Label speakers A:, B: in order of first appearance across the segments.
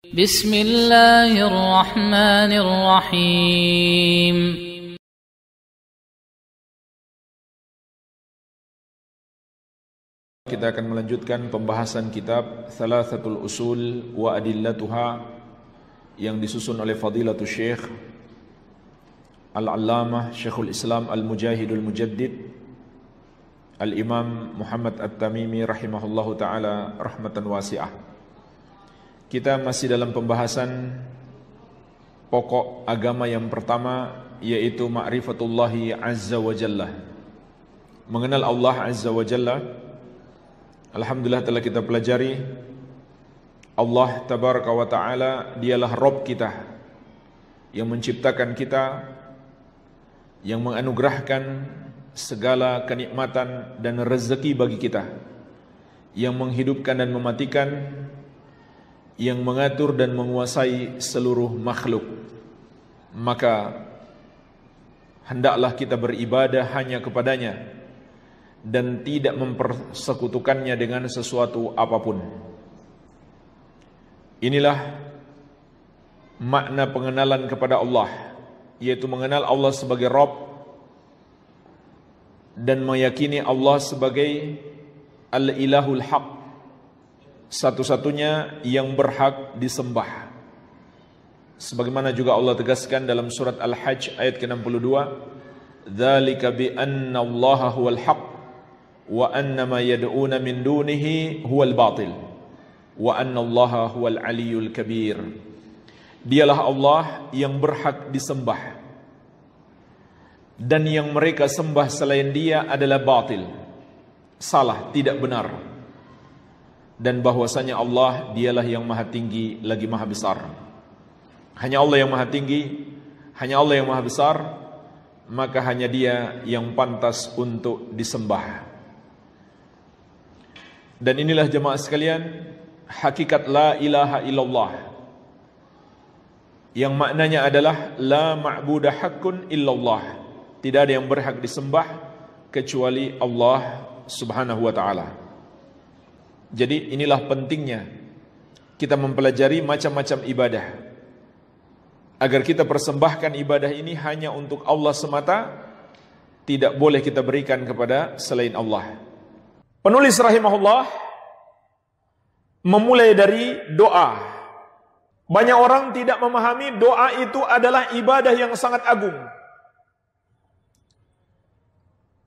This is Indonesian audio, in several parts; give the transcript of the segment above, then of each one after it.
A: بسم الله الرحمن الرحيم Kita akan melanjutkan pembahasan kitab Thalathatul Usul wa Adillatuha yang disusun oleh Fadilatul Syekh Al-Allamah Syekhul Islam Al-Mujahidul Mujaddid Al-Imam Muhammad At-Tamimi rahimahullahu taala rahmatan wasi'ah. Kita masih dalam pembahasan pokok agama yang pertama yaitu ma'rifatullahi azza wa jalla. Mengenal Allah azza wa jalla. Alhamdulillah telah kita pelajari Allah tabaraka wa taala dialah Rob kita yang menciptakan kita yang menganugerahkan segala kenikmatan dan rezeki bagi kita yang menghidupkan dan mematikan yang mengatur dan menguasai seluruh makhluk. Maka hendaklah kita beribadah hanya kepadanya dan tidak mempersekutukannya dengan sesuatu apapun. Inilah makna pengenalan kepada Allah, yaitu mengenal Allah sebagai Rabb dan meyakini Allah sebagai Al-Ilahul Haq satu-satunya yang berhak disembah. Sebagaimana juga Allah tegaskan dalam surat Al-Hajj ayat ke-62, "Dzalika bi anna Allah huwal haq wa anna ma yad'una min dunihi huwal batil wa anna Allah huwal aliyyul kabir." Dialah Allah yang berhak disembah. Dan yang mereka sembah selain dia adalah batil. Salah, tidak benar dan bahwasanya Allah dialah yang maha tinggi lagi maha besar. Hanya Allah yang maha tinggi, hanya Allah yang maha besar, maka hanya Dia yang pantas untuk disembah. Dan inilah jemaah sekalian, hakikat la ilaha illallah. Yang maknanya adalah la ma'budah hakun illallah. Tidak ada yang berhak disembah kecuali Allah Subhanahu wa taala. Jadi inilah pentingnya kita mempelajari macam-macam ibadah. Agar kita persembahkan ibadah ini hanya untuk Allah semata, tidak boleh kita berikan kepada selain Allah. Penulis rahimahullah memulai dari doa. Banyak orang tidak memahami doa itu adalah ibadah yang sangat agung.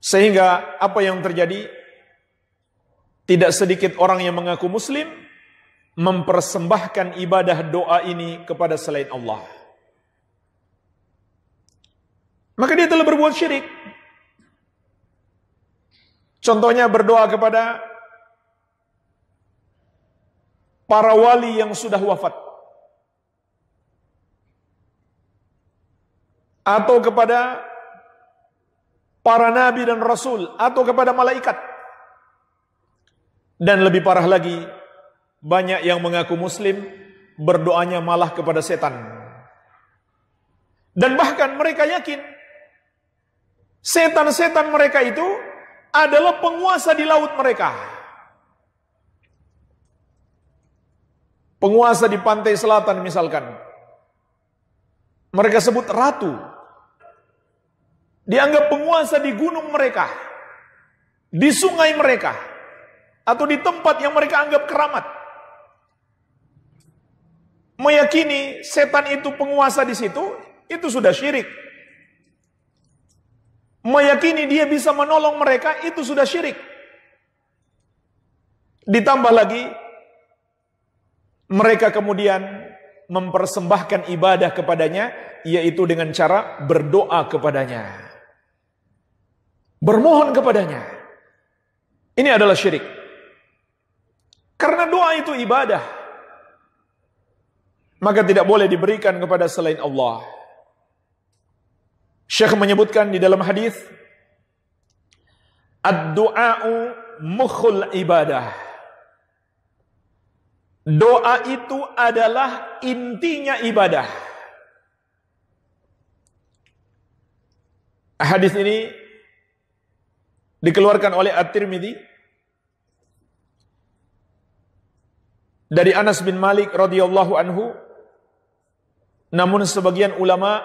A: Sehingga apa yang terjadi? Tidak sedikit orang yang mengaku muslim mempersembahkan ibadah doa ini kepada selain Allah. Maka dia telah berbuat syirik. Contohnya berdoa kepada para wali yang sudah wafat. Atau kepada para nabi dan rasul. Atau kepada malaikat. Dan lebih parah lagi, banyak yang mengaku muslim berdoanya malah kepada setan. Dan bahkan mereka yakin setan-setan mereka itu adalah penguasa di laut mereka. Penguasa di pantai selatan misalkan. Mereka sebut ratu. Dianggap penguasa di gunung mereka. Di sungai mereka atau di tempat yang mereka anggap keramat. Meyakini setan itu penguasa di situ, itu sudah syirik. Meyakini dia bisa menolong mereka, itu sudah syirik. Ditambah lagi, mereka kemudian mempersembahkan ibadah kepadanya, yaitu dengan cara berdoa kepadanya, bermohon kepadanya. Ini adalah syirik. Karena doa itu ibadah. Maka tidak boleh diberikan kepada selain Allah. Syekh menyebutkan di dalam hadis Ad-du'a'u mukhul ibadah. Doa itu adalah intinya ibadah. Hadis ini dikeluarkan oleh At-Tirmidzi dari Anas bin Malik radhiyallahu anhu namun sebagian ulama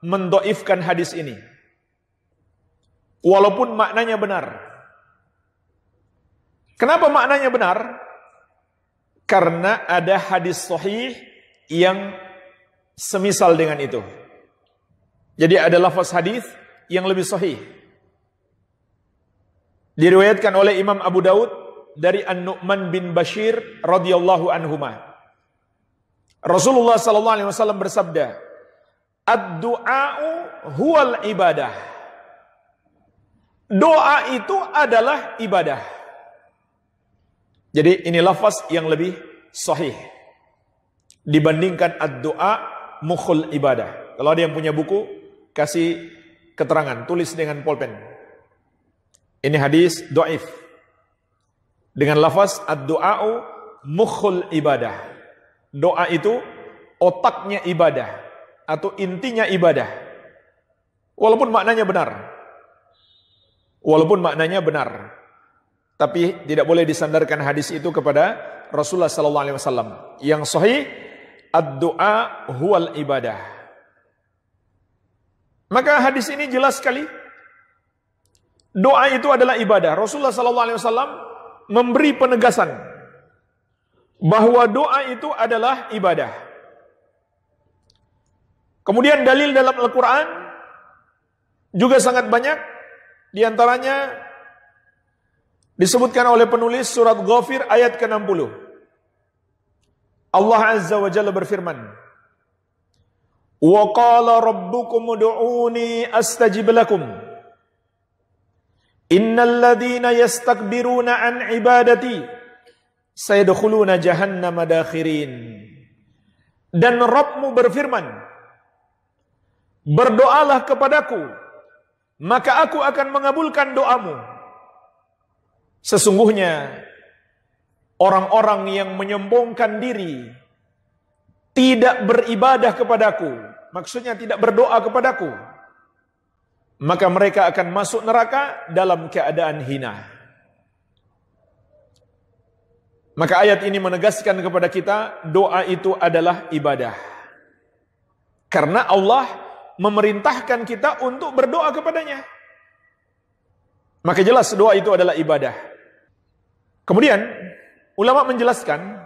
A: mendoifkan hadis ini walaupun maknanya benar kenapa maknanya benar karena ada hadis sahih yang semisal dengan itu jadi ada lafaz hadis yang lebih sahih diriwayatkan oleh Imam Abu Daud dari An-Nu'man bin Bashir radhiyallahu anhu Rasulullah sallallahu alaihi wasallam bersabda, "Ad-du'a'u huwal ibadah." Doa itu adalah ibadah. Jadi ini lafaz yang lebih sahih dibandingkan ad-doa mukhul ibadah. Kalau ada yang punya buku, kasih keterangan, tulis dengan pulpen. Ini hadis doif dengan lafaz ad-du'a'u mukhul ibadah. Doa itu otaknya ibadah atau intinya ibadah. Walaupun maknanya benar. Walaupun maknanya benar. Tapi tidak boleh disandarkan hadis itu kepada Rasulullah sallallahu alaihi wasallam. Yang sahih ad-du'a huwal ibadah. Maka hadis ini jelas sekali. Doa itu adalah ibadah. Rasulullah sallallahu alaihi wasallam memberi penegasan bahwa doa itu adalah ibadah. Kemudian dalil dalam Al-Quran juga sangat banyak. Di antaranya disebutkan oleh penulis surat Ghafir ayat ke-60. Allah Azza wa Jalla berfirman, "Wa qala rabbukum ud'uni astajib Innalladzina yastakbiruna an ibadati sayadkhuluna jahannama dakhirin. Dan Rabbmu berfirman, Berdoalah kepadaku, maka aku akan mengabulkan doamu. Sesungguhnya, orang-orang yang menyombongkan diri, tidak beribadah kepadaku, maksudnya tidak berdoa kepadaku, maka mereka akan masuk neraka dalam keadaan hina. Maka ayat ini menegaskan kepada kita doa itu adalah ibadah. Karena Allah memerintahkan kita untuk berdoa kepadanya. Maka jelas doa itu adalah ibadah. Kemudian ulama menjelaskan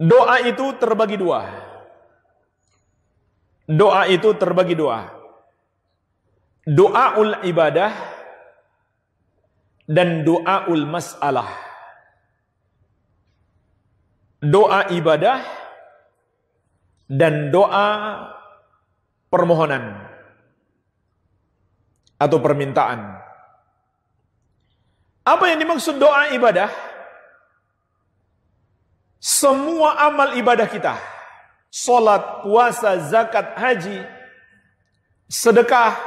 A: doa itu terbagi dua. Doa itu terbagi dua doaul ibadah dan doaul masalah. Doa ibadah dan doa permohonan atau permintaan. Apa yang dimaksud doa ibadah? Semua amal ibadah kita, solat, puasa, zakat, haji, sedekah,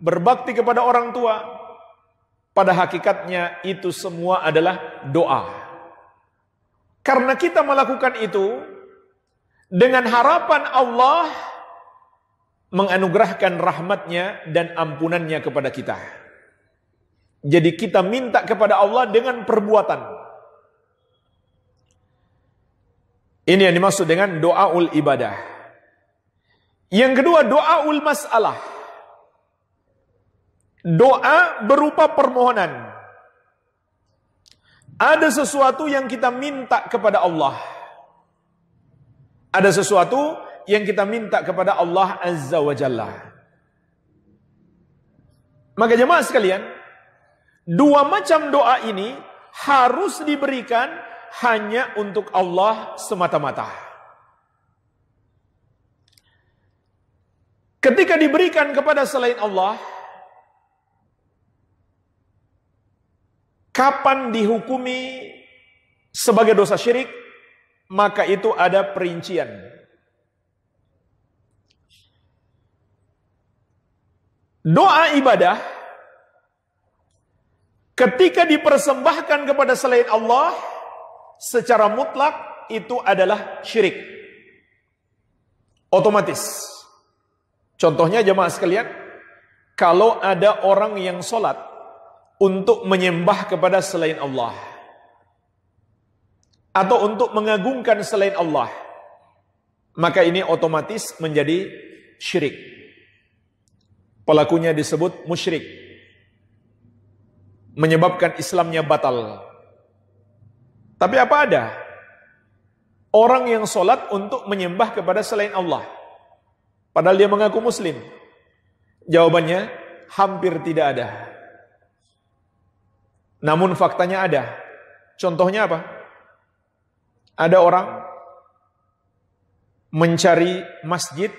A: berbakti kepada orang tua, pada hakikatnya itu semua adalah doa. Karena kita melakukan itu dengan harapan Allah menganugerahkan rahmatnya dan ampunannya kepada kita. Jadi kita minta kepada Allah dengan perbuatan. Ini yang dimaksud dengan doa ul ibadah. Yang kedua doa ul masalah. Doa berupa permohonan. Ada sesuatu yang kita minta kepada Allah. Ada sesuatu yang kita minta kepada Allah Azza wa Jalla. Maka jemaah sekalian, dua macam doa ini harus diberikan hanya untuk Allah semata-mata. Ketika diberikan kepada selain Allah, kapan dihukumi sebagai dosa syirik, maka itu ada perincian. Doa ibadah ketika dipersembahkan kepada selain Allah secara mutlak itu adalah syirik. Otomatis. Contohnya jemaah sekalian, kalau ada orang yang sholat untuk menyembah kepada selain Allah atau untuk mengagungkan selain Allah maka ini otomatis menjadi syirik pelakunya disebut musyrik menyebabkan Islamnya batal tapi apa ada orang yang sholat untuk menyembah kepada selain Allah padahal dia mengaku muslim jawabannya hampir tidak ada namun faktanya ada. Contohnya apa? Ada orang mencari masjid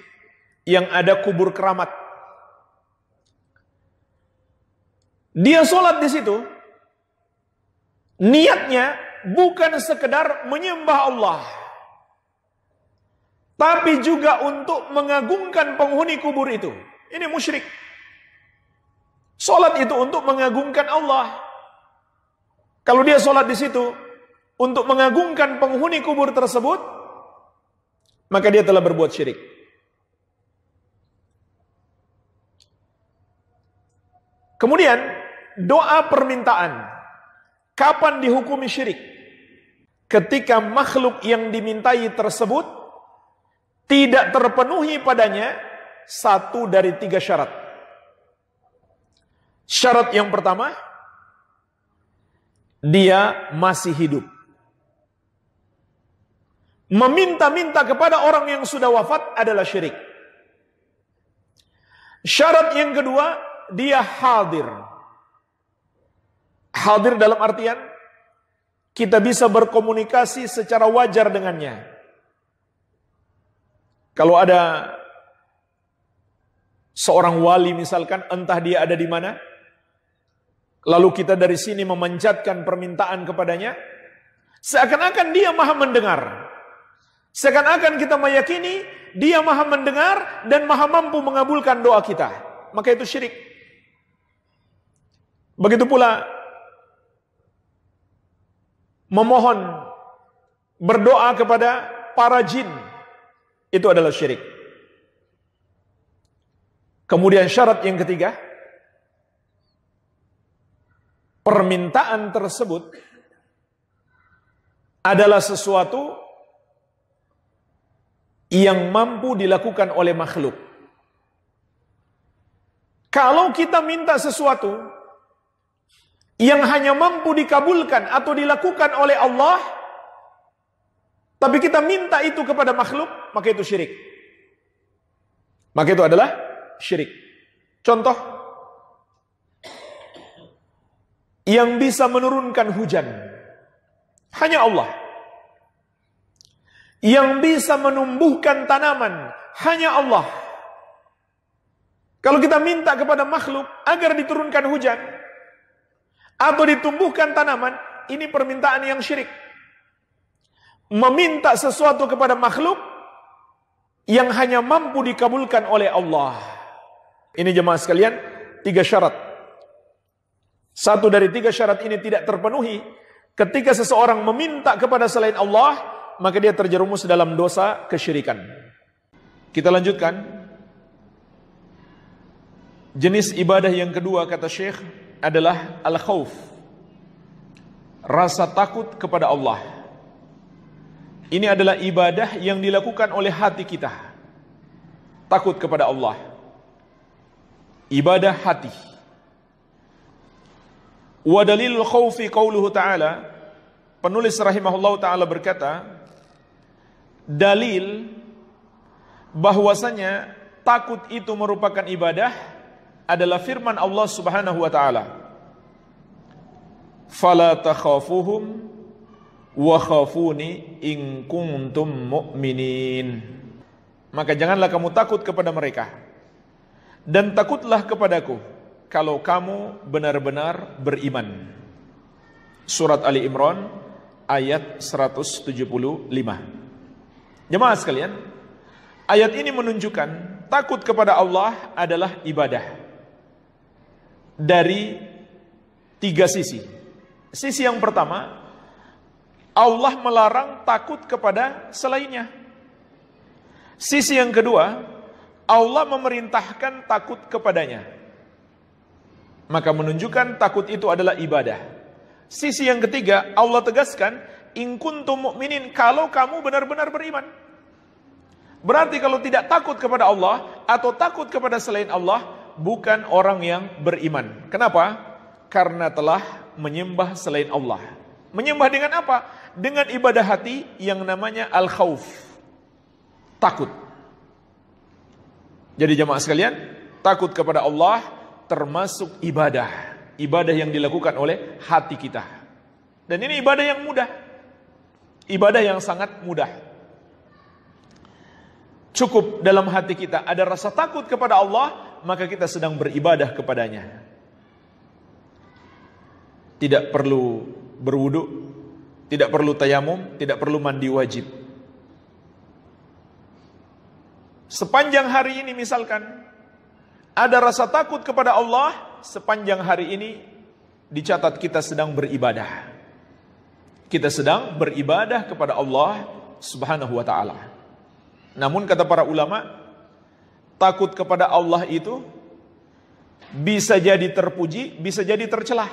A: yang ada kubur keramat. Dia sholat di situ. Niatnya bukan sekedar menyembah Allah. Tapi juga untuk mengagungkan penghuni kubur itu. Ini musyrik. Sholat itu untuk mengagungkan Allah. Kalau dia sholat di situ untuk mengagungkan penghuni kubur tersebut, maka dia telah berbuat syirik. Kemudian doa permintaan. Kapan dihukumi syirik? Ketika makhluk yang dimintai tersebut tidak terpenuhi padanya satu dari tiga syarat. Syarat yang pertama, dia masih hidup. Meminta-minta kepada orang yang sudah wafat adalah syirik. Syarat yang kedua, dia hadir. Hadir dalam artian kita bisa berkomunikasi secara wajar dengannya. Kalau ada seorang wali misalkan entah dia ada di mana, Lalu kita dari sini memanjatkan permintaan kepadanya. Seakan-akan dia maha mendengar. Seakan-akan kita meyakini dia maha mendengar dan maha mampu mengabulkan doa kita. Maka itu syirik. Begitu pula memohon berdoa kepada para jin itu adalah syirik. Kemudian syarat yang ketiga, permintaan tersebut adalah sesuatu yang mampu dilakukan oleh makhluk. Kalau kita minta sesuatu yang hanya mampu dikabulkan atau dilakukan oleh Allah, tapi kita minta itu kepada makhluk, maka itu syirik. Maka itu adalah syirik. Contoh yang bisa menurunkan hujan. Hanya Allah. Yang bisa menumbuhkan tanaman. Hanya Allah. Kalau kita minta kepada makhluk agar diturunkan hujan. Atau ditumbuhkan tanaman. Ini permintaan yang syirik. Meminta sesuatu kepada makhluk. Yang hanya mampu dikabulkan oleh Allah. Ini jemaah sekalian. Tiga syarat satu dari tiga syarat ini tidak terpenuhi. Ketika seseorang meminta kepada selain Allah, maka dia terjerumus dalam dosa kesyirikan. Kita lanjutkan. Jenis ibadah yang kedua kata Syekh adalah al-khauf. Rasa takut kepada Allah. Ini adalah ibadah yang dilakukan oleh hati kita. Takut kepada Allah. Ibadah hati. Wa dalilul khawfi qawluhu ta'ala Penulis rahimahullah ta'ala berkata Dalil bahwasanya takut itu merupakan ibadah adalah firman Allah subhanahu wa ta'ala Fala takhafuhum wa khafuni in kuntum mu'minin Maka janganlah kamu takut kepada mereka Dan takutlah kepadaku kalau kamu benar-benar beriman. Surat Ali Imran ayat 175. Jemaah sekalian, ayat ini menunjukkan takut kepada Allah adalah ibadah dari tiga sisi. Sisi yang pertama, Allah melarang takut kepada selainnya. Sisi yang kedua, Allah memerintahkan takut kepadanya. Maka menunjukkan takut itu adalah ibadah. Sisi yang ketiga, Allah tegaskan, In kuntum mu'minin, kalau kamu benar-benar beriman. Berarti kalau tidak takut kepada Allah, atau takut kepada selain Allah, bukan orang yang beriman. Kenapa? Karena telah menyembah selain Allah. Menyembah dengan apa? Dengan ibadah hati yang namanya al-khawf. Takut. Jadi jamaah sekalian, takut kepada Allah termasuk ibadah. Ibadah yang dilakukan oleh hati kita. Dan ini ibadah yang mudah. Ibadah yang sangat mudah. Cukup dalam hati kita ada rasa takut kepada Allah, maka kita sedang beribadah kepadanya. Tidak perlu berwudu, tidak perlu tayamum, tidak perlu mandi wajib. Sepanjang hari ini misalkan ada rasa takut kepada Allah sepanjang hari ini dicatat kita sedang beribadah. Kita sedang beribadah kepada Allah Subhanahu wa taala. Namun kata para ulama, takut kepada Allah itu bisa jadi terpuji, bisa jadi tercelah.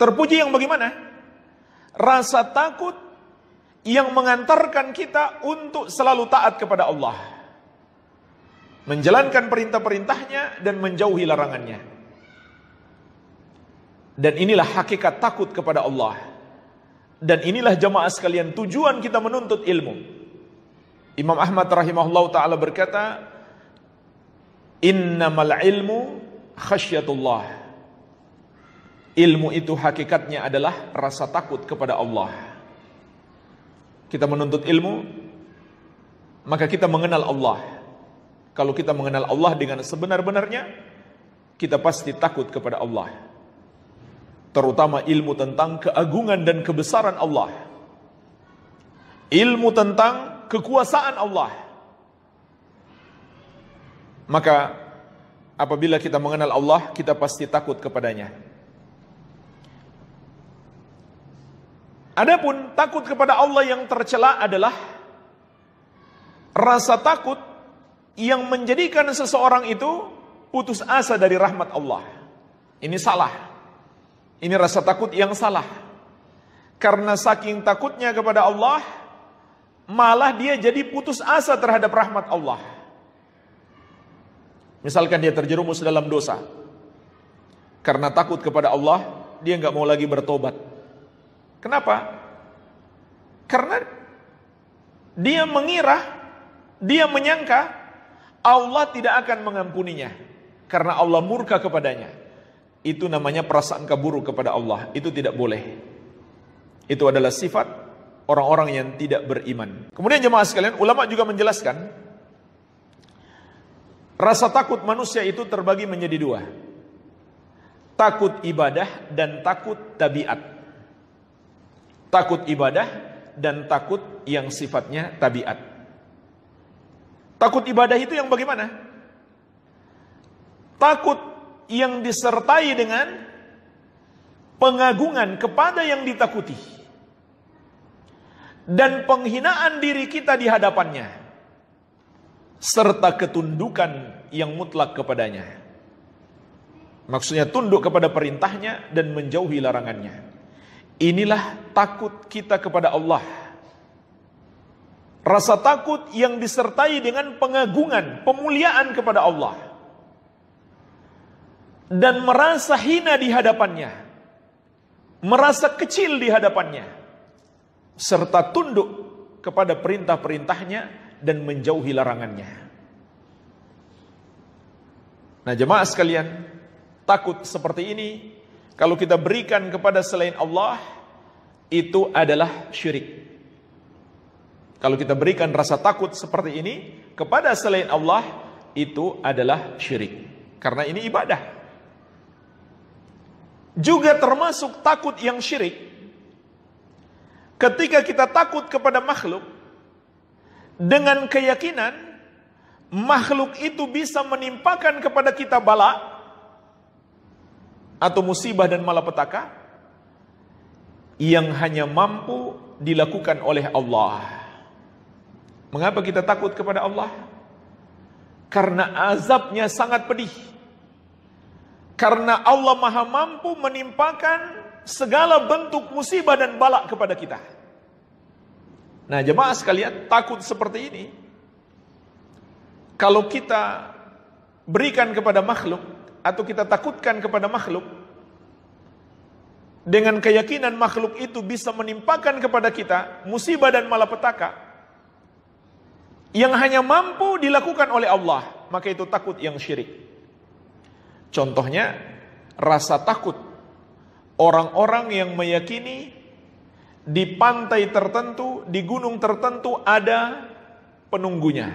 A: Terpuji yang bagaimana? Rasa takut yang mengantarkan kita untuk selalu taat kepada Allah menjalankan perintah-perintahnya dan menjauhi larangannya. Dan inilah hakikat takut kepada Allah. Dan inilah jamaah sekalian tujuan kita menuntut ilmu. Imam Ahmad rahimahullah taala berkata, "Innamal ilmu khasyatullah." Ilmu itu hakikatnya adalah rasa takut kepada Allah. Kita menuntut ilmu, maka kita mengenal Allah. Kalau kita mengenal Allah dengan sebenar-benarnya, kita pasti takut kepada Allah. Terutama ilmu tentang keagungan dan kebesaran Allah. Ilmu tentang kekuasaan Allah. Maka apabila kita mengenal Allah, kita pasti takut kepadanya. Adapun takut kepada Allah yang tercela adalah rasa takut yang menjadikan seseorang itu putus asa dari rahmat Allah. Ini salah. Ini rasa takut yang salah. Karena saking takutnya kepada Allah, malah dia jadi putus asa terhadap rahmat Allah. Misalkan dia terjerumus dalam dosa. Karena takut kepada Allah, dia nggak mau lagi bertobat. Kenapa? Karena dia mengira, dia menyangka Allah tidak akan mengampuninya karena Allah murka kepadanya. Itu namanya perasaan buruk kepada Allah. Itu tidak boleh. Itu adalah sifat orang-orang yang tidak beriman. Kemudian jemaah sekalian, ulama juga menjelaskan rasa takut manusia itu terbagi menjadi dua. Takut ibadah dan takut tabiat. Takut ibadah dan takut yang sifatnya tabiat. Takut ibadah itu yang bagaimana? Takut yang disertai dengan pengagungan kepada yang ditakuti dan penghinaan diri kita di hadapannya serta ketundukan yang mutlak kepadanya. Maksudnya tunduk kepada perintahnya dan menjauhi larangannya. Inilah takut kita kepada Allah Rasa takut yang disertai dengan pengagungan, pemuliaan kepada Allah. Dan merasa hina di hadapannya. Merasa kecil di hadapannya. Serta tunduk kepada perintah-perintahnya dan menjauhi larangannya. Nah jemaah sekalian, takut seperti ini kalau kita berikan kepada selain Allah, itu adalah syirik. Kalau kita berikan rasa takut seperti ini kepada selain Allah, itu adalah syirik. Karena ini ibadah. Juga termasuk takut yang syirik. Ketika kita takut kepada makhluk, dengan keyakinan, makhluk itu bisa menimpakan kepada kita bala, atau musibah dan malapetaka, yang hanya mampu dilakukan oleh Allah. Mengapa kita takut kepada Allah? Karena azabnya sangat pedih. Karena Allah maha mampu menimpakan segala bentuk musibah dan balak kepada kita. Nah jemaah sekalian takut seperti ini. Kalau kita berikan kepada makhluk atau kita takutkan kepada makhluk dengan keyakinan makhluk itu bisa menimpakan kepada kita musibah dan malapetaka yang hanya mampu dilakukan oleh Allah, maka itu takut yang syirik. Contohnya rasa takut orang-orang yang meyakini di pantai tertentu, di gunung tertentu ada penunggunya.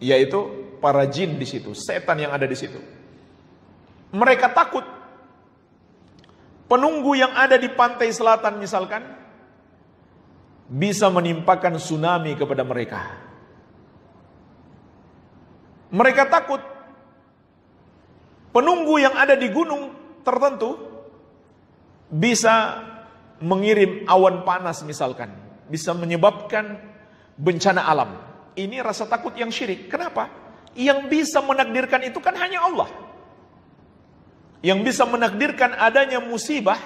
A: Yaitu para jin di situ, setan yang ada di situ. Mereka takut penunggu yang ada di pantai selatan misalkan bisa menimpakan tsunami kepada mereka. Mereka takut penunggu yang ada di gunung tertentu bisa mengirim awan panas misalkan, bisa menyebabkan bencana alam. Ini rasa takut yang syirik. Kenapa? Yang bisa menakdirkan itu kan hanya Allah. Yang bisa menakdirkan adanya musibah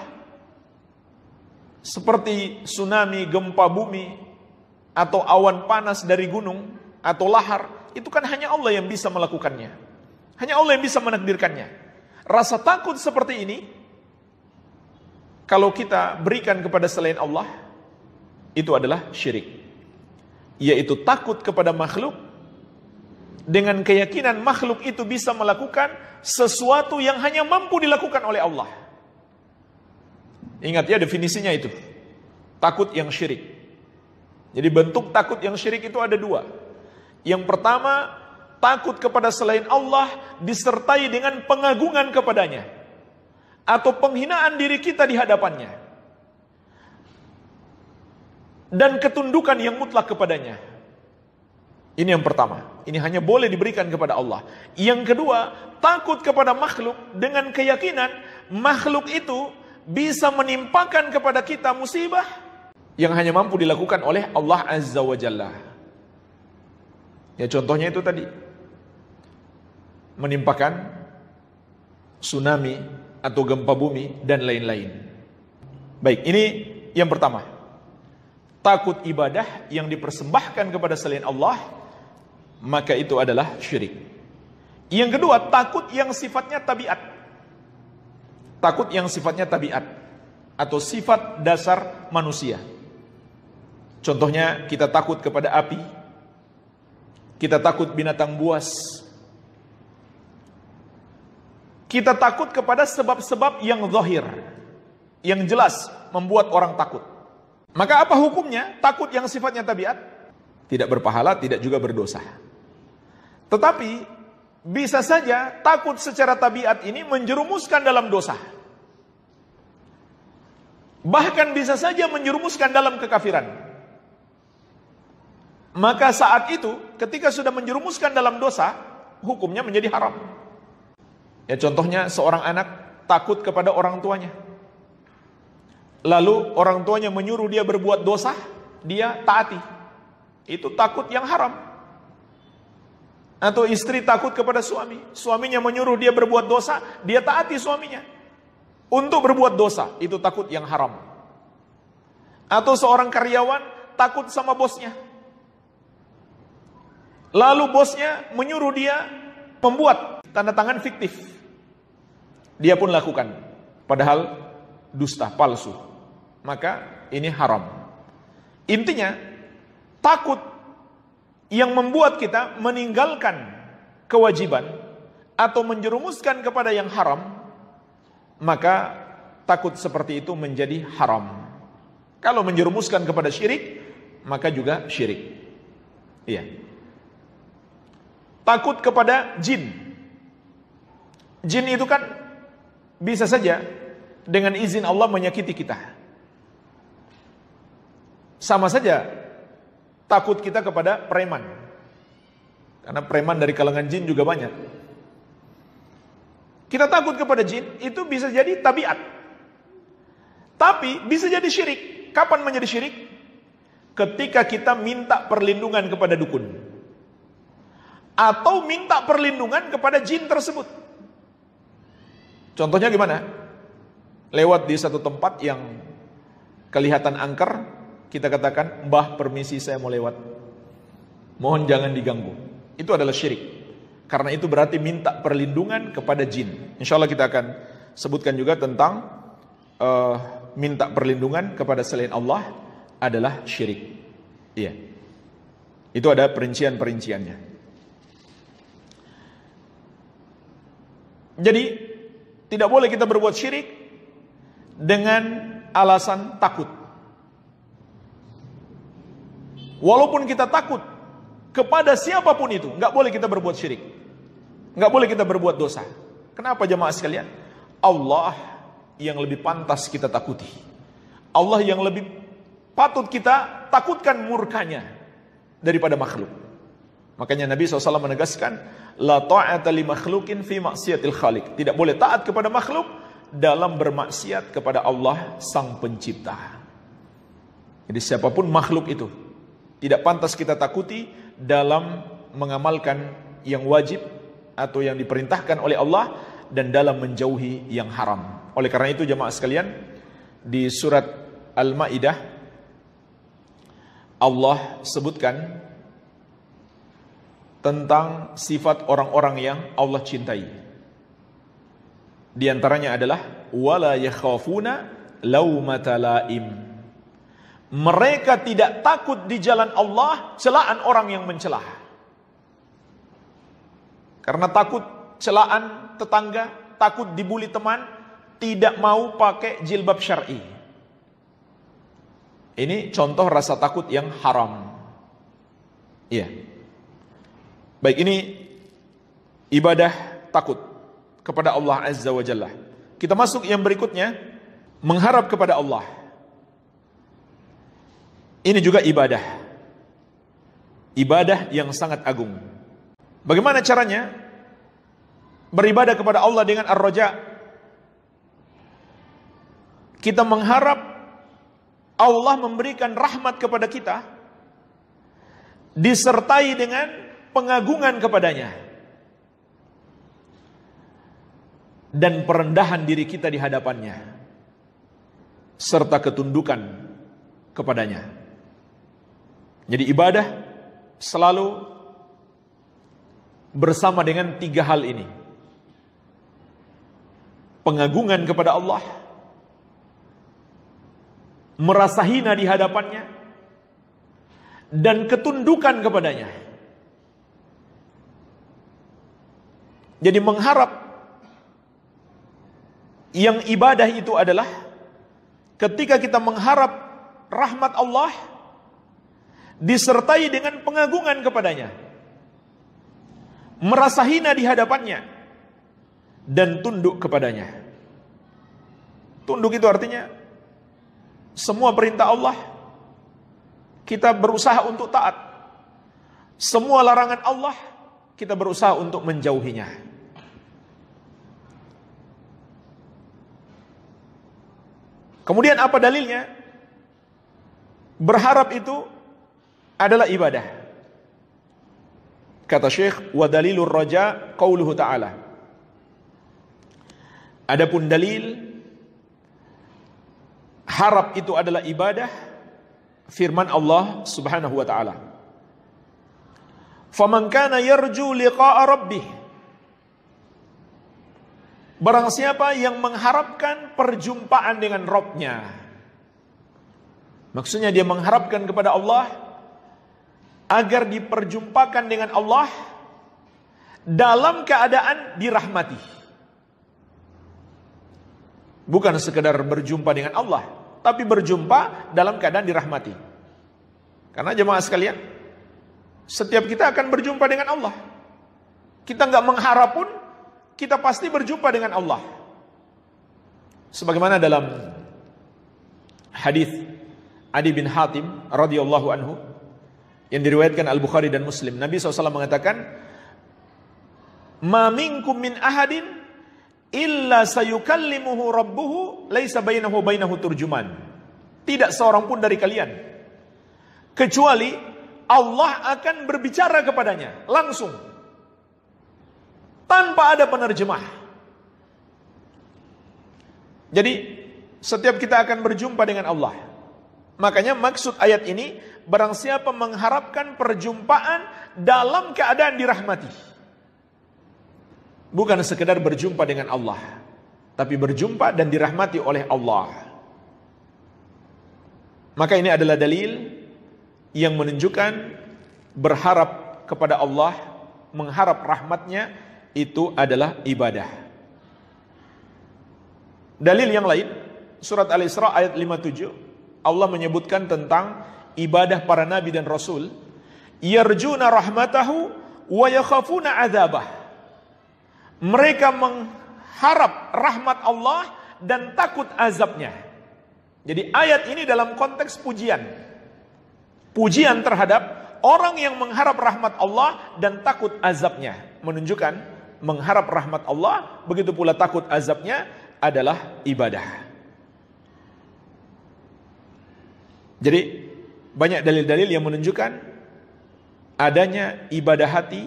A: seperti tsunami, gempa bumi, atau awan panas dari gunung, atau lahar, itu kan hanya Allah yang bisa melakukannya. Hanya Allah yang bisa menakdirkannya. Rasa takut seperti ini, kalau kita berikan kepada selain Allah, itu adalah syirik. Yaitu takut kepada makhluk, dengan keyakinan makhluk itu bisa melakukan sesuatu yang hanya mampu dilakukan oleh Allah. Ingat ya definisinya itu. Takut yang syirik. Jadi bentuk takut yang syirik itu ada dua. Yang pertama, takut kepada selain Allah disertai dengan pengagungan kepadanya. Atau penghinaan diri kita di hadapannya. Dan ketundukan yang mutlak kepadanya. Ini yang pertama. Ini hanya boleh diberikan kepada Allah. Yang kedua, takut kepada makhluk dengan keyakinan makhluk itu bisa menimpakan kepada kita musibah yang hanya mampu dilakukan oleh Allah Azza wa Jalla. Ya contohnya itu tadi. Menimpakan tsunami atau gempa bumi dan lain-lain. Baik, ini yang pertama. Takut ibadah yang dipersembahkan kepada selain Allah, maka itu adalah syirik. Yang kedua, takut yang sifatnya tabiat. Takut yang sifatnya tabiat atau sifat dasar manusia. Contohnya kita takut kepada api, kita takut binatang buas, kita takut kepada sebab-sebab yang zahir, yang jelas membuat orang takut. Maka apa hukumnya? Takut yang sifatnya tabiat tidak berpahala, tidak juga berdosa. Tetapi bisa saja takut secara tabiat ini menjerumuskan dalam dosa. Bahkan bisa saja menjerumuskan dalam kekafiran. Maka saat itu ketika sudah menjerumuskan dalam dosa, hukumnya menjadi haram. Ya contohnya seorang anak takut kepada orang tuanya. Lalu orang tuanya menyuruh dia berbuat dosa, dia taati. Itu takut yang haram. Atau istri takut kepada suami. Suaminya menyuruh dia berbuat dosa, dia taati suaminya. Untuk berbuat dosa, itu takut yang haram. Atau seorang karyawan takut sama bosnya. Lalu bosnya menyuruh dia pembuat tanda tangan fiktif. Dia pun lakukan. Padahal dusta palsu. Maka ini haram. Intinya, takut yang membuat kita meninggalkan kewajiban atau menjerumuskan kepada yang haram, maka takut seperti itu menjadi haram. Kalau menjerumuskan kepada syirik, maka juga syirik. Iya. Takut kepada jin. Jin itu kan bisa saja dengan izin Allah menyakiti kita. Sama saja takut kita kepada preman. Karena preman dari kalangan jin juga banyak. Kita takut kepada jin, itu bisa jadi tabiat. Tapi bisa jadi syirik. Kapan menjadi syirik? Ketika kita minta perlindungan kepada dukun. Atau minta perlindungan kepada jin tersebut. Contohnya gimana? Lewat di satu tempat yang kelihatan angker, kita katakan, "Mbah, permisi saya mau lewat. Mohon jangan diganggu." Itu adalah syirik. Karena itu berarti minta perlindungan kepada jin. Insya Allah kita akan sebutkan juga tentang uh, minta perlindungan kepada selain Allah adalah syirik. Iya. Itu ada perincian-perinciannya. Jadi tidak boleh kita berbuat syirik dengan alasan takut. Walaupun kita takut kepada siapapun itu, nggak boleh kita berbuat syirik. nggak boleh kita berbuat dosa. Kenapa jemaah sekalian? Allah yang lebih pantas kita takuti. Allah yang lebih patut kita takutkan murkanya daripada makhluk. Makanya Nabi SAW menegaskan, La ta'ata li makhlukin fi maksiatil khalik. Tidak boleh taat kepada makhluk dalam bermaksiat kepada Allah Sang Pencipta. Jadi siapapun makhluk itu, tidak pantas kita takuti dalam mengamalkan yang wajib atau yang diperintahkan oleh Allah dan dalam menjauhi yang haram. Oleh karena itu jemaah sekalian, di surat Al-Maidah Allah sebutkan tentang sifat orang-orang yang Allah cintai. Di antaranya adalah wala yakhafuna laumata laim mereka tidak takut di jalan Allah celaan orang yang mencelah. Karena takut celaan tetangga, takut dibuli teman, tidak mau pakai jilbab syar'i. Ini contoh rasa takut yang haram. Iya. Baik ini ibadah takut kepada Allah Azza wa Jalla. Kita masuk yang berikutnya, mengharap kepada Allah. Ini juga ibadah. Ibadah yang sangat agung. Bagaimana caranya? Beribadah kepada Allah dengan ar roja Kita mengharap Allah memberikan rahmat kepada kita disertai dengan pengagungan kepadanya dan perendahan diri kita di hadapannya serta ketundukan kepadanya. Jadi ibadah selalu bersama dengan tiga hal ini. Pengagungan kepada Allah, merasa hina di hadapannya, dan ketundukan kepadanya. Jadi mengharap yang ibadah itu adalah ketika kita mengharap rahmat Allah, disertai dengan pengagungan kepadanya, merasa hina di hadapannya, dan tunduk kepadanya. Tunduk itu artinya semua perintah Allah kita berusaha untuk taat, semua larangan Allah kita berusaha untuk menjauhinya. Kemudian apa dalilnya? Berharap itu adalah ibadah. Kata Syekh, wa dalilur raja qauluhu ta'ala. Adapun dalil harap itu adalah ibadah firman Allah Subhanahu wa taala. Faman kana yarju liqa'a rabbih Barang siapa yang mengharapkan perjumpaan dengan Robnya Maksudnya dia mengharapkan kepada Allah agar diperjumpakan dengan Allah dalam keadaan dirahmati. Bukan sekedar berjumpa dengan Allah, tapi berjumpa dalam keadaan dirahmati. Karena jemaah sekalian, setiap kita akan berjumpa dengan Allah. Kita nggak mengharap pun, kita pasti berjumpa dengan Allah. Sebagaimana dalam hadis Adi bin Hatim radhiyallahu anhu, yang diriwayatkan Al-Bukhari dan Muslim. Nabi SAW mengatakan, "Maminkum min ahadin illa sayukallimuhu rabbuhu laisa bainahu bainahu turjuman." Tidak seorang pun dari kalian kecuali Allah akan berbicara kepadanya langsung tanpa ada penerjemah. Jadi setiap kita akan berjumpa dengan Allah. Makanya maksud ayat ini, barang siapa mengharapkan perjumpaan dalam keadaan dirahmati. Bukan sekedar berjumpa dengan Allah, tapi berjumpa dan dirahmati oleh Allah. Maka ini adalah dalil yang menunjukkan berharap kepada Allah, mengharap rahmatnya itu adalah ibadah. Dalil yang lain, surat Al-Isra ayat 57, Allah menyebutkan tentang ibadah para nabi dan rasul, yarjuna rahmatahu wa yakhafuna adzabah. Mereka mengharap rahmat Allah dan takut azabnya. Jadi ayat ini dalam konteks pujian. Pujian terhadap orang yang mengharap rahmat Allah dan takut azabnya. Menunjukkan mengharap rahmat Allah, begitu pula takut azabnya adalah ibadah. Jadi banyak dalil-dalil yang menunjukkan adanya ibadah hati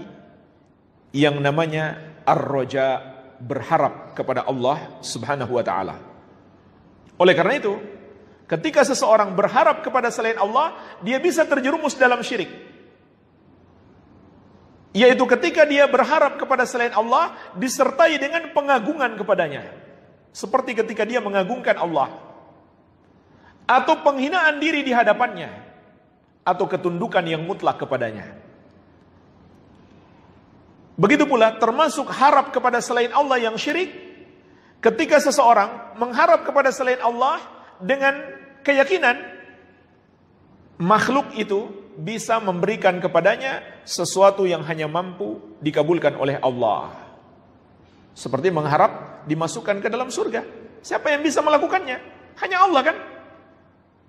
A: yang namanya ar-roja berharap kepada Allah Subhanahu wa taala. Oleh karena itu, ketika seseorang berharap kepada selain Allah, dia bisa terjerumus dalam syirik. Yaitu ketika dia berharap kepada selain Allah disertai dengan pengagungan kepadanya. Seperti ketika dia mengagungkan Allah, atau penghinaan diri di hadapannya atau ketundukan yang mutlak kepadanya. Begitu pula termasuk harap kepada selain Allah yang syirik ketika seseorang mengharap kepada selain Allah dengan keyakinan makhluk itu bisa memberikan kepadanya sesuatu yang hanya mampu dikabulkan oleh Allah. Seperti mengharap dimasukkan ke dalam surga. Siapa yang bisa melakukannya? Hanya Allah kan?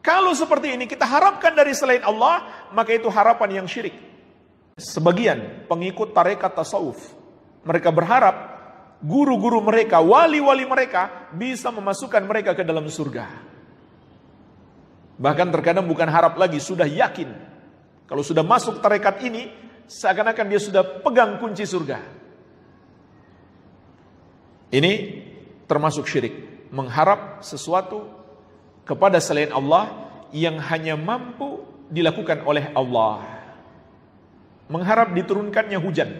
A: Kalau seperti ini kita harapkan dari selain Allah, maka itu harapan yang syirik. Sebagian pengikut tarekat tasawuf, mereka berharap guru-guru mereka, wali-wali mereka bisa memasukkan mereka ke dalam surga. Bahkan terkadang bukan harap lagi, sudah yakin. Kalau sudah masuk tarekat ini, seakan-akan dia sudah pegang kunci surga. Ini termasuk syirik. Mengharap sesuatu kepada selain Allah yang hanya mampu dilakukan oleh Allah. Mengharap diturunkannya hujan.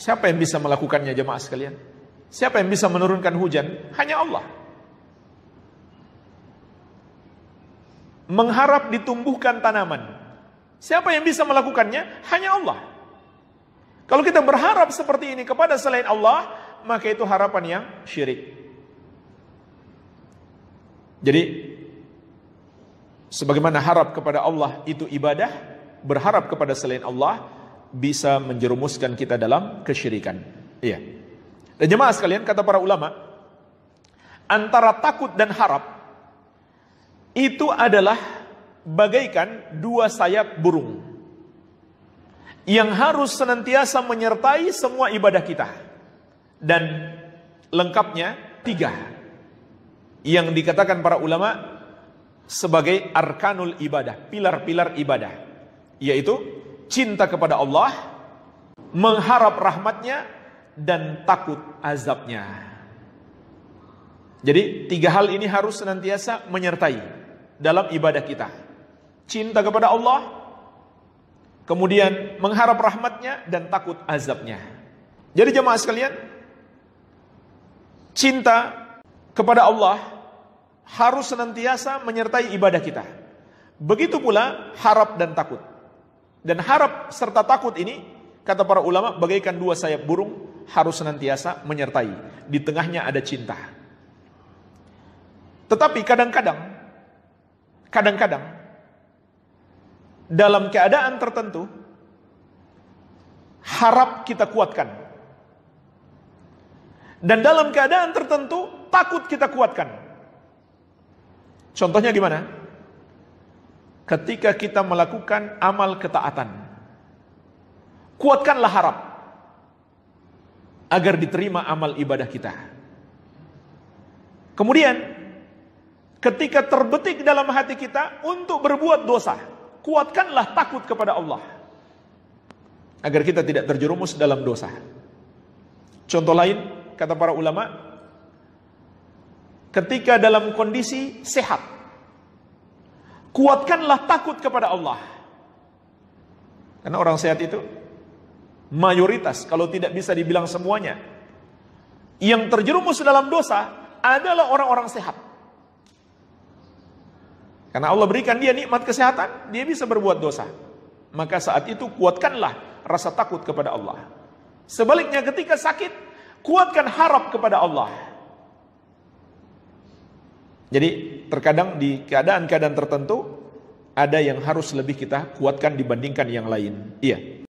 A: Siapa yang bisa melakukannya jemaah sekalian? Siapa yang bisa menurunkan hujan? Hanya Allah. Mengharap ditumbuhkan tanaman. Siapa yang bisa melakukannya? Hanya Allah. Kalau kita berharap seperti ini kepada selain Allah, maka itu harapan yang syirik. Jadi sebagaimana harap kepada Allah itu ibadah, berharap kepada selain Allah bisa menjerumuskan kita dalam kesyirikan. Iya. Dan jemaah sekalian kata para ulama, antara takut dan harap itu adalah bagaikan dua sayap burung yang harus senantiasa menyertai semua ibadah kita. Dan lengkapnya tiga yang dikatakan para ulama sebagai arkanul ibadah, pilar-pilar ibadah, yaitu cinta kepada Allah, mengharap rahmatnya, dan takut azabnya. Jadi tiga hal ini harus senantiasa menyertai dalam ibadah kita. Cinta kepada Allah, kemudian mengharap rahmatnya dan takut azabnya. Jadi jemaah sekalian, cinta kepada Allah harus senantiasa menyertai ibadah kita. Begitu pula harap dan takut. Dan harap serta takut ini, kata para ulama, bagaikan dua sayap burung harus senantiasa menyertai. Di tengahnya ada cinta. Tetapi kadang-kadang, kadang-kadang, dalam keadaan tertentu, harap kita kuatkan. Dan dalam keadaan tertentu, takut kita kuatkan. Contohnya gimana? Ketika kita melakukan amal ketaatan, kuatkanlah harap agar diterima amal ibadah kita. Kemudian, ketika terbetik dalam hati kita untuk berbuat dosa, kuatkanlah takut kepada Allah agar kita tidak terjerumus dalam dosa. Contoh lain, kata para ulama, ketika dalam kondisi sehat. Kuatkanlah takut kepada Allah. Karena orang sehat itu mayoritas, kalau tidak bisa dibilang semuanya, yang terjerumus dalam dosa adalah orang-orang sehat. Karena Allah berikan dia nikmat kesehatan, dia bisa berbuat dosa. Maka saat itu kuatkanlah rasa takut kepada Allah. Sebaliknya ketika sakit, kuatkan harap kepada Allah. Jadi terkadang di keadaan-keadaan tertentu ada yang harus lebih kita kuatkan dibandingkan yang lain. Iya.